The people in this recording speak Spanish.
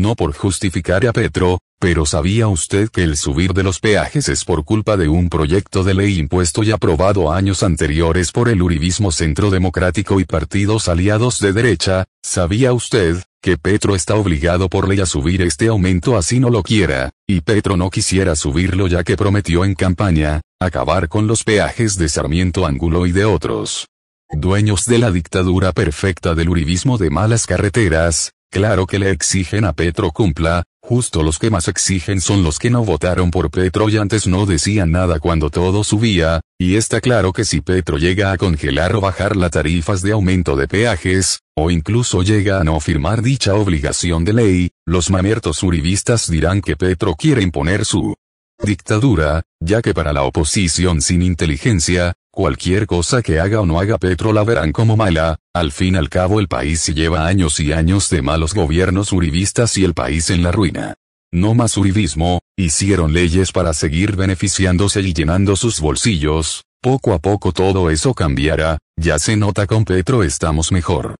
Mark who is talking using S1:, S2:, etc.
S1: No por justificar a Petro, pero ¿sabía usted que el subir de los peajes es por culpa de un proyecto de ley impuesto y aprobado años anteriores por el Uribismo Centro Democrático y partidos aliados de derecha? ¿Sabía usted que Petro está obligado por ley a subir este aumento así no lo quiera, y Petro no quisiera subirlo ya que prometió en campaña, acabar con los peajes de Sarmiento Ángulo y de otros? Dueños de la dictadura perfecta del uribismo de malas carreteras, Claro que le exigen a Petro cumpla, justo los que más exigen son los que no votaron por Petro y antes no decían nada cuando todo subía, y está claro que si Petro llega a congelar o bajar las tarifas de aumento de peajes, o incluso llega a no firmar dicha obligación de ley, los mamertos uribistas dirán que Petro quiere imponer su dictadura, ya que para la oposición sin inteligencia, Cualquier cosa que haga o no haga Petro la verán como mala, al fin y al cabo el país se lleva años y años de malos gobiernos uribistas y el país en la ruina. No más uribismo, hicieron leyes para seguir beneficiándose y llenando sus bolsillos, poco a poco todo eso cambiará, ya se nota con Petro estamos mejor.